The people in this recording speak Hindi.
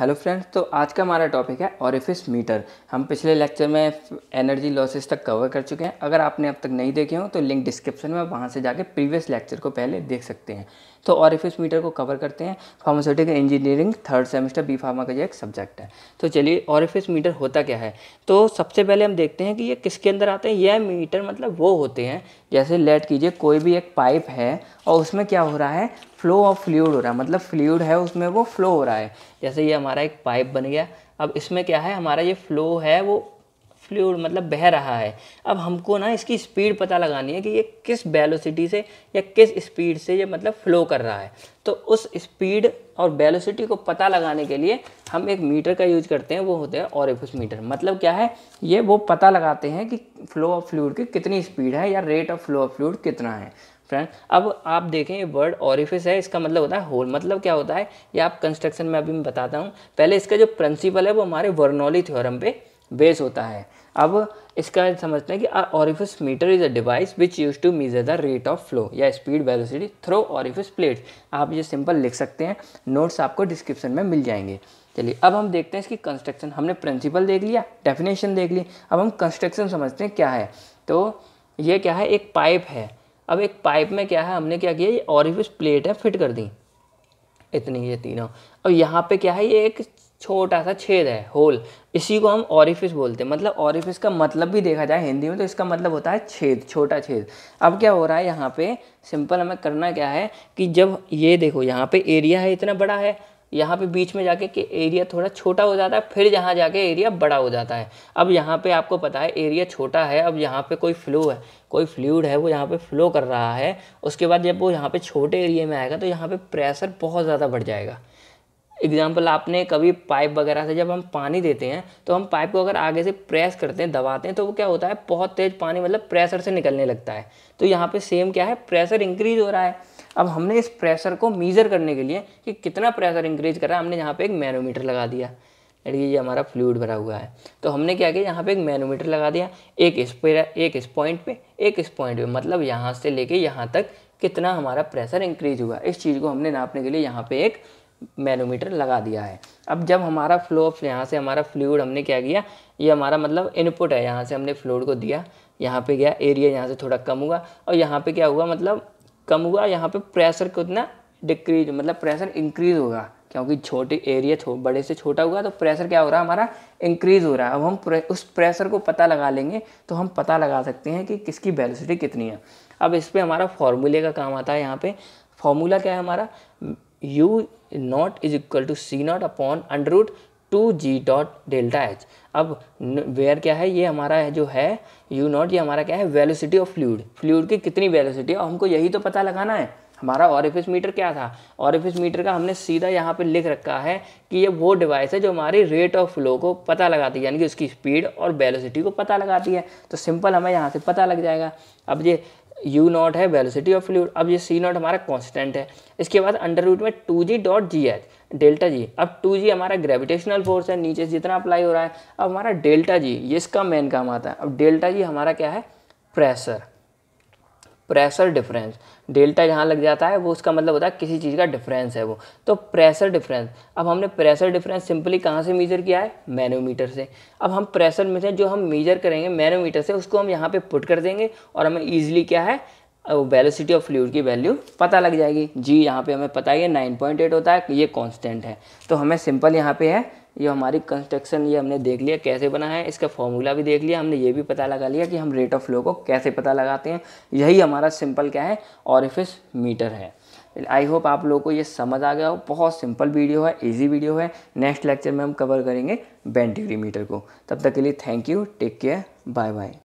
हेलो फ्रेंड्स तो आज का हमारा टॉपिक है ऑरिफिस मीटर हम पिछले लेक्चर में एनर्जी लॉसेस तक कवर कर चुके हैं अगर आपने अब तक नहीं देखे हो तो लिंक डिस्क्रिप्शन में वहाँ से जाके प्रीवियस लेक्चर को पहले देख सकते हैं तो ऑरिफिस मीटर को कवर करते हैं pharmaceutical engineering third semester B pharma का जो एक सब्जेक्ट है तो चलिए ऑरिफिस मीटर होता क्या है तो सबसे पहले हम देखते हैं कि ये किसके अंदर आते हैं यह मीटर मतलब वो होते हैं जैसे लेट कीजिए कोई भी एक पाइप है और उसमें क्या हो रहा है फ्लो ऑफ फ्लूड हो रहा है मतलब फ्लूड है उसमें वो फ्लो हो रहा है जैसे ये हमारा एक पाइप बन गया अब इसमें क्या है हमारा ये फ्लो है वो फ्लूड मतलब बह रहा है अब हमको ना इसकी स्पीड पता लगानी है कि ये किस वेलोसिटी से या किस स्पीड से ये मतलब फ्लो कर रहा है तो उस स्पीड और वेलोसिटी को पता लगाने के लिए हम एक मीटर का यूज करते हैं वो होते हैं ऑरिफिस मीटर मतलब क्या है ये वो पता लगाते हैं कि फ्लो ऑफ फ्लूड की कितनी स्पीड है या rate of flow of fluid कितना है फ्रेंड अब आप देखें ये वर्ड ऑरिफिस है इसका मतलब होता है होल मतलब क्या होता है ये आप कंस्ट्रक्शन में अभी मैं बताता हूँ पहले इसका जो प्रिंसिपल है वो हमारे वर्नौली थ्योरम पे बेस होता है अब इसका समझते हैं कि orifice meter is a device which use to measure the rate of flow या speed velocity through orifice plate आप ये सिंपल लिख सकते हैं नोट्स आपको डिस्क्रिप्शन में मिल जाएंगे चलिए अब हम देखते हैं इसकी कंस्ट्रक्शन हमने प्रिंसिपल देख लिया डेफिनेशन देख ली अब हम कंस्ट्रक्शन समझते हैं क्या है तो ये क्या है एक पाइप है अब एक पाइप में क्या है हमने क्या किया ये ऑरिफिस प्लेट है फिट कर दी इतनी ये तीनों अब यहाँ पे क्या है ये एक छोटा सा छेद है होल इसी को हम ऑरिफिस बोलते हैं मतलब ऑरिफिस का मतलब भी देखा जाए हिंदी में तो इसका मतलब होता है छेद छोटा छेद अब क्या हो रहा है यहाँ पे सिंपल हमें करना क्या है कि जब ये देखो यहाँ पे एरिया है इतना बड़ा है यहाँ पे बीच में जाके कि एरिया थोड़ा छोटा हो जाता है फिर यहाँ जाके एरिया बड़ा हो जाता है अब यहाँ पे आपको पता है एरिया छोटा है अब यहाँ पे कोई फ्लो है कोई फ्लूड है वो यहाँ पे फ्लो कर रहा है उसके बाद जब वो यहाँ पे छोटे एरिया में आएगा तो यहाँ पे प्रेशर बहुत ज़्यादा बढ़ जाएगा एग्जाम्पल आपने कभी पाइप वगैरह से जब हम पानी देते हैं तो हम पाइप को अगर आगे से प्रेस करते हैं दबाते हैं तो वो क्या होता है बहुत तेज़ पानी मतलब प्रेशर से निकलने लगता है तो यहाँ पर सेम क्या है प्रेशर इंक्रीज हो रहा है अब हमने इस प्रेशर को मीज़र करने के लिए कि कितना प्रेशर इंक्रीज करा हमने यहाँ पे एक मैनोमीटर लगा दिया देखिए ये हमारा फ्लूड भरा हुआ है तो हमने क्या किया यहाँ पे एक मैनोमीटर लगा दिया एक इस पर एक इस पॉइंट पे एक इस पॉइंट पे मतलब यहाँ से लेके यहाँ तक कितना हमारा प्रेशर इंक्रीज हुआ इस चीज़ को हमने नापने के लिए यहाँ पर एक मैनोमीटर लगा दिया है अब जब हमारा फ्लो यहाँ से हमारा फ्लूड हमने क्या किया ये हमारा मतलब इनपुट है यहाँ से हमने फ्लूड को दिया यहाँ पे गया एरिया यहाँ से थोड़ा कम हुआ और यहाँ पे क्या हुआ मतलब कम हुआ यहाँ पे प्रेशर कितना डिक्रीज मतलब प्रेशर इंक्रीज होगा क्योंकि छोटे एरिया थो, बड़े से छोटा हुआ तो प्रेशर क्या हो रहा है हमारा इंक्रीज हो रहा है अब हम प्रे, उस प्रेशर को पता लगा लेंगे तो हम पता लगा सकते हैं कि किसकी वेलोसिटी कितनी है अब इस पर हमारा फॉर्मूले का काम आता है यहाँ पर फॉर्मूला क्या है हमारा U not is equal to C not upon under root two G dot delta H अब वेयर क्या है ये हमारा है जो है यू नॉट ये हमारा क्या है वेलोसिटी ऑफ फ्लूड फ्लूड की कितनी वेलोसिटी है हमको यही तो पता लगाना है हमारा ऑरिफिस मीटर क्या था ऑरिफिस मीटर का हमने सीधा यहाँ पे लिख रखा है कि ये वो डिवाइस है जो हमारी रेट ऑफ फ्लो को पता लगाती है यानी कि उसकी स्पीड और वेलोसिटी को पता लगाती है तो सिंपल हमें यहाँ से पता लग जाएगा अब ये यू नॉट है वेलोसिटी ऑफ फ्लूड अब ये सी नॉट हमारा कांस्टेंट है इसके बाद अंडर रूट में two G dot G H delta G अब टू जी हमारा ग्रेविटेशनल फोर्स है नीचे जितना अप्लाई हो रहा है अब हमारा डेल्टा जी ये इसका मेन काम आता है अब डेल्टा जी हमारा क्या है प्रेशर प्रेशर डिफरेंस डेल्टा जहाँ लग जाता है वो उसका मतलब होता है किसी चीज़ का डिफरेंस है वो तो प्रेशर डिफरेंस अब हमने प्रेशर डिफरेंस सिंपली कहाँ से मेजर किया है मैनोमीटर से अब हम प्रेशर में से जो हम मेजर करेंगे मैनोमीटर से उसको हम यहाँ पे पुट कर देंगे और हमें ईजिली क्या है वेलोसिटी ऑफ फ्लूड की वैल्यू पता लग जाएगी जी यहाँ पर हमें पता ही है नाइन पॉइंट एट होता है ये कॉन्स्टेंट है तो हमें सिंपल यहाँ पे है ये हमारी कंस्ट्रक्शन ये हमने देख लिया कैसे बना है इसका फॉर्मूला भी देख लिया हमने ये भी पता लगा लिया कि हम रेट ऑफ फ्लो को कैसे पता लगाते हैं यही हमारा सिंपल क्या है और मीटर है आई होप आप लोगों को ये समझ आ गया हो बहुत सिंपल वीडियो है इजी वीडियो है नेक्स्ट लेक्चर में हम कवर करेंगे बेंटिग्री मीटर को तब तक के लिए thank you take care bye bye